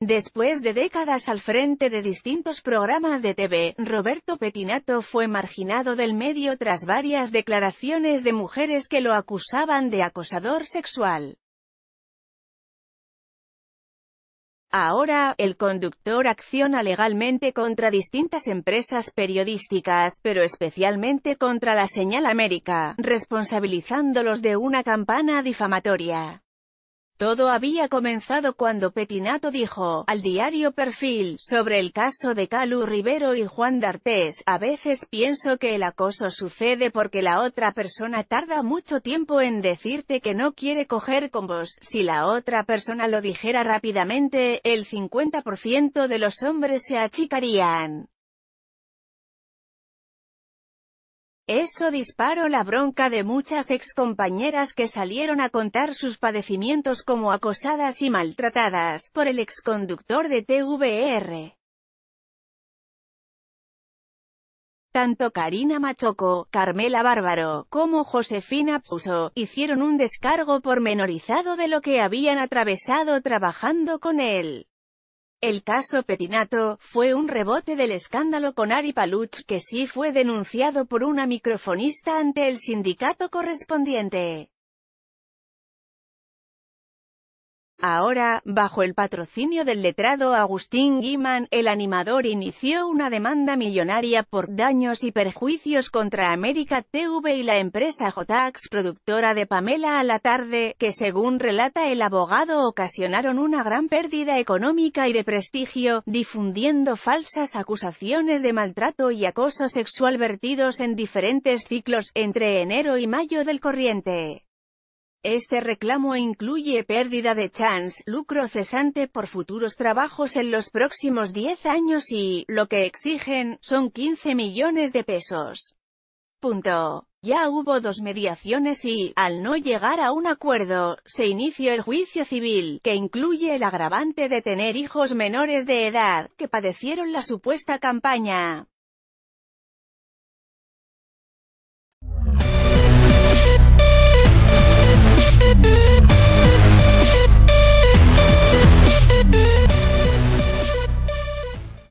Después de décadas al frente de distintos programas de TV, Roberto Petinato fue marginado del medio tras varias declaraciones de mujeres que lo acusaban de acosador sexual. Ahora, el conductor acciona legalmente contra distintas empresas periodísticas, pero especialmente contra la señal América, responsabilizándolos de una campana difamatoria. Todo había comenzado cuando Petinato dijo, al diario Perfil, sobre el caso de Calu Rivero y Juan D'Artés, a veces pienso que el acoso sucede porque la otra persona tarda mucho tiempo en decirte que no quiere coger con vos. Si la otra persona lo dijera rápidamente, el 50% de los hombres se achicarían. Eso disparó la bronca de muchas excompañeras que salieron a contar sus padecimientos como acosadas y maltratadas, por el exconductor de TVR. Tanto Karina Machoco, Carmela Bárbaro, como Josefina Puso, hicieron un descargo pormenorizado de lo que habían atravesado trabajando con él. El caso Petinato, fue un rebote del escándalo con Ari Paluch que sí fue denunciado por una microfonista ante el sindicato correspondiente. Ahora, bajo el patrocinio del letrado Agustín Guimán, el animador inició una demanda millonaria por daños y perjuicios contra América TV y la empresa Jotax productora de Pamela a la tarde, que según relata el abogado ocasionaron una gran pérdida económica y de prestigio, difundiendo falsas acusaciones de maltrato y acoso sexual vertidos en diferentes ciclos, entre enero y mayo del corriente. Este reclamo incluye pérdida de chance, lucro cesante por futuros trabajos en los próximos 10 años y, lo que exigen, son 15 millones de pesos. Punto. Ya hubo dos mediaciones y, al no llegar a un acuerdo, se inició el juicio civil, que incluye el agravante de tener hijos menores de edad, que padecieron la supuesta campaña.